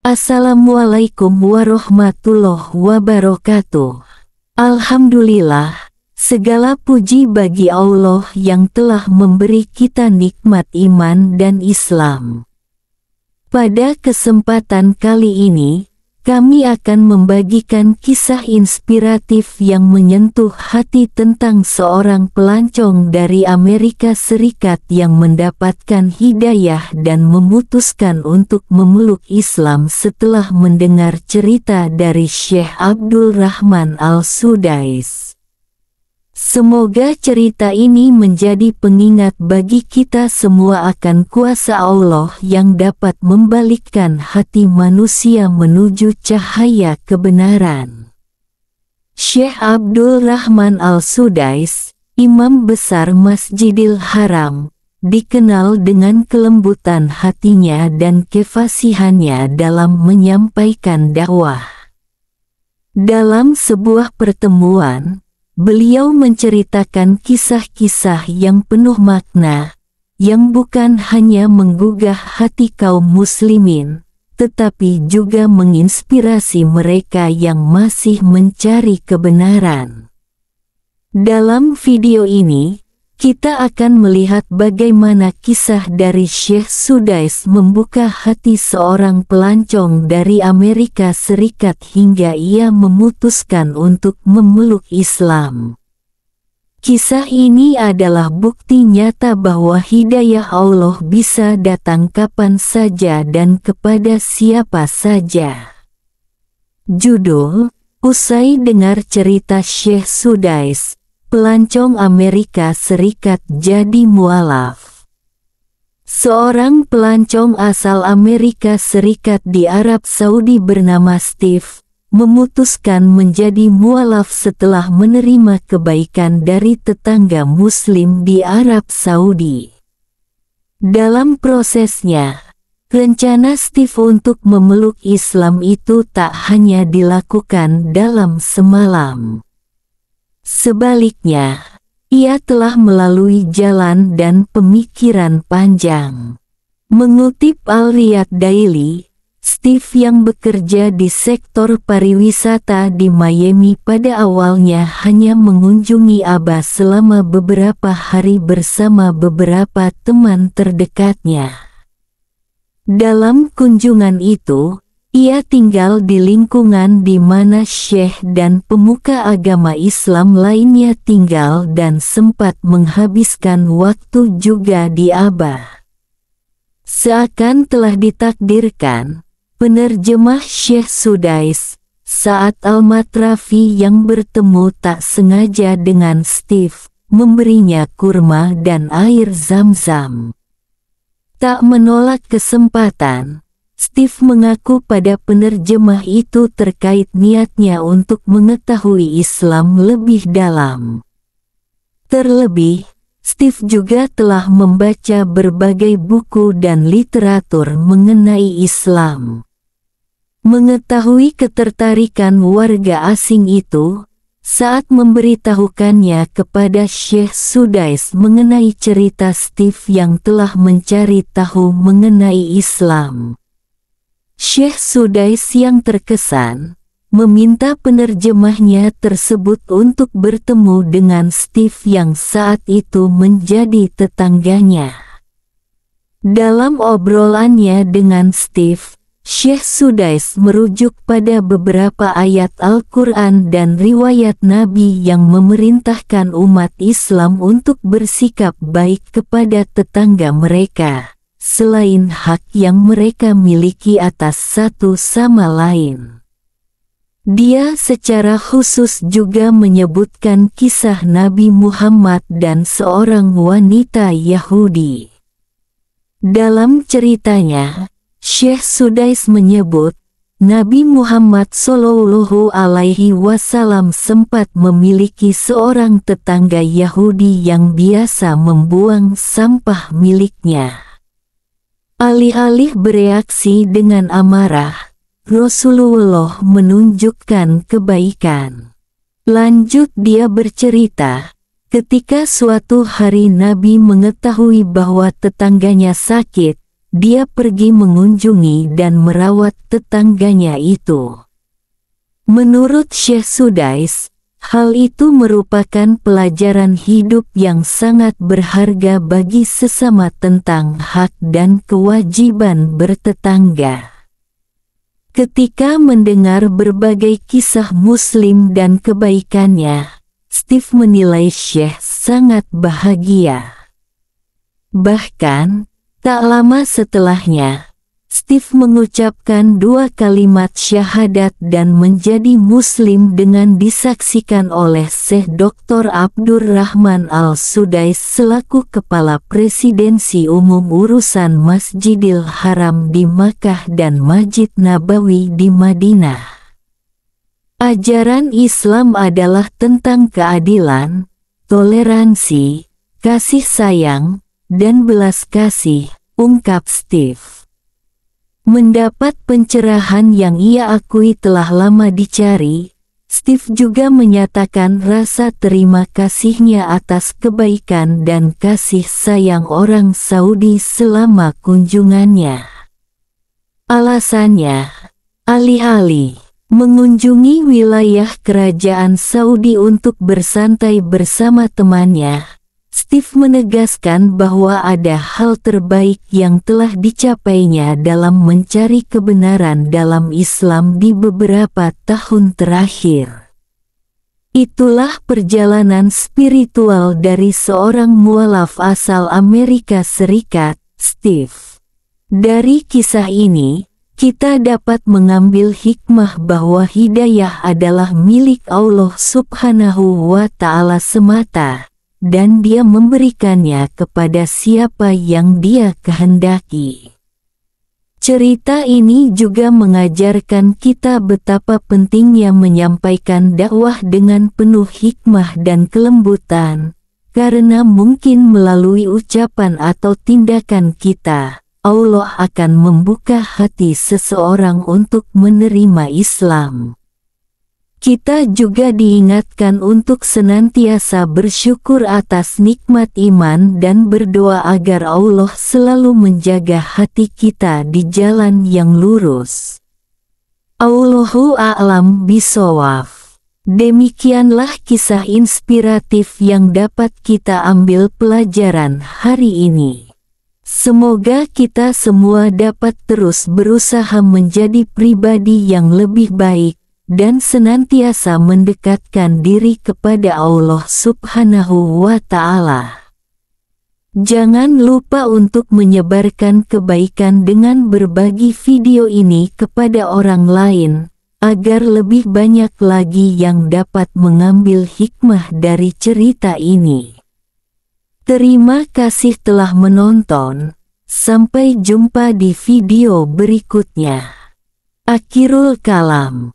Assalamualaikum warahmatullahi wabarakatuh. Alhamdulillah, segala puji bagi Allah yang telah memberi kita nikmat iman dan Islam. Pada kesempatan kali ini, kami akan membagikan kisah inspiratif yang menyentuh hati tentang seorang pelancong dari Amerika Serikat yang mendapatkan hidayah dan memutuskan untuk memeluk Islam setelah mendengar cerita dari Syekh Abdul Rahman Al-Sudais. Semoga cerita ini menjadi pengingat bagi kita semua akan kuasa Allah yang dapat membalikkan hati manusia menuju cahaya kebenaran. Syekh Abdul Rahman Al-Sudais, Imam Besar Masjidil Haram, dikenal dengan kelembutan hatinya dan kefasihannya dalam menyampaikan dakwah. Dalam sebuah pertemuan, Beliau menceritakan kisah-kisah yang penuh makna, yang bukan hanya menggugah hati kaum muslimin, tetapi juga menginspirasi mereka yang masih mencari kebenaran. Dalam video ini, kita akan melihat bagaimana kisah dari Syekh Sudais membuka hati seorang pelancong dari Amerika Serikat hingga ia memutuskan untuk memeluk Islam. Kisah ini adalah bukti nyata bahwa hidayah Allah bisa datang kapan saja dan kepada siapa saja. Judul, usai dengar cerita Syekh Sudais, pelancong Amerika Serikat jadi mualaf. Seorang pelancong asal Amerika Serikat di Arab Saudi bernama Steve, memutuskan menjadi mualaf setelah menerima kebaikan dari tetangga muslim di Arab Saudi. Dalam prosesnya, rencana Steve untuk memeluk Islam itu tak hanya dilakukan dalam semalam. Sebaliknya, ia telah melalui jalan dan pemikiran panjang. Mengutip Al-Riyad Daily, Steve yang bekerja di sektor pariwisata di Miami pada awalnya hanya mengunjungi Abah selama beberapa hari bersama beberapa teman terdekatnya. Dalam kunjungan itu, ia tinggal di lingkungan di mana syekh dan pemuka agama Islam lainnya tinggal dan sempat menghabiskan waktu juga di Abah. Seakan telah ditakdirkan, penerjemah Syekh Sudais saat Al-Matrafi yang bertemu tak sengaja dengan Steve memberinya kurma dan air zam-zam. Tak menolak kesempatan, Steve mengaku pada penerjemah itu terkait niatnya untuk mengetahui Islam lebih dalam. Terlebih, Steve juga telah membaca berbagai buku dan literatur mengenai Islam. Mengetahui ketertarikan warga asing itu, saat memberitahukannya kepada Syekh Sudais mengenai cerita Steve yang telah mencari tahu mengenai Islam. Syekh Sudais yang terkesan, meminta penerjemahnya tersebut untuk bertemu dengan Steve yang saat itu menjadi tetangganya. Dalam obrolannya dengan Steve, Syekh Sudais merujuk pada beberapa ayat Al-Quran dan riwayat Nabi yang memerintahkan umat Islam untuk bersikap baik kepada tetangga mereka selain hak yang mereka miliki atas satu sama lain. Dia secara khusus juga menyebutkan kisah Nabi Muhammad dan seorang wanita Yahudi. Dalam ceritanya, Syekh Sudais menyebut, Nabi Muhammad Shallallahu Alaihi Wasallam sempat memiliki seorang tetangga Yahudi yang biasa membuang sampah miliknya. Alih-alih bereaksi dengan amarah, Rasulullah menunjukkan kebaikan. Lanjut dia bercerita, ketika suatu hari Nabi mengetahui bahwa tetangganya sakit, dia pergi mengunjungi dan merawat tetangganya itu. Menurut Syekh Sudais, Hal itu merupakan pelajaran hidup yang sangat berharga bagi sesama tentang hak dan kewajiban bertetangga. Ketika mendengar berbagai kisah Muslim dan kebaikannya, Steve menilai Syekh sangat bahagia. Bahkan, tak lama setelahnya, Steve mengucapkan dua kalimat syahadat dan menjadi muslim dengan disaksikan oleh Syekh Dr. Abdur Rahman Al-Sudais selaku Kepala Presidensi Umum Urusan Masjidil Haram di Makkah dan Masjid Nabawi di Madinah. Ajaran Islam adalah tentang keadilan, toleransi, kasih sayang, dan belas kasih, ungkap Steve. Mendapat pencerahan yang ia akui telah lama dicari, Steve juga menyatakan rasa terima kasihnya atas kebaikan dan kasih sayang orang Saudi selama kunjungannya. Alasannya, alih-alih mengunjungi wilayah kerajaan Saudi untuk bersantai bersama temannya, Steve menegaskan bahwa ada hal terbaik yang telah dicapainya dalam mencari kebenaran dalam Islam di beberapa tahun terakhir. Itulah perjalanan spiritual dari seorang mualaf asal Amerika Serikat, Steve. Dari kisah ini, kita dapat mengambil hikmah bahwa hidayah adalah milik Allah Subhanahu wa Ta'ala semata dan dia memberikannya kepada siapa yang dia kehendaki. Cerita ini juga mengajarkan kita betapa pentingnya menyampaikan dakwah dengan penuh hikmah dan kelembutan, karena mungkin melalui ucapan atau tindakan kita, Allah akan membuka hati seseorang untuk menerima Islam. Kita juga diingatkan untuk senantiasa bersyukur atas nikmat iman dan berdoa agar Allah selalu menjaga hati kita di jalan yang lurus. Allahu a'lam bisawaf. Demikianlah kisah inspiratif yang dapat kita ambil pelajaran hari ini. Semoga kita semua dapat terus berusaha menjadi pribadi yang lebih baik dan senantiasa mendekatkan diri kepada Allah Subhanahu wa Ta'ala. Jangan lupa untuk menyebarkan kebaikan dengan berbagi video ini kepada orang lain, agar lebih banyak lagi yang dapat mengambil hikmah dari cerita ini. Terima kasih telah menonton, sampai jumpa di video berikutnya. Akhirul Kalam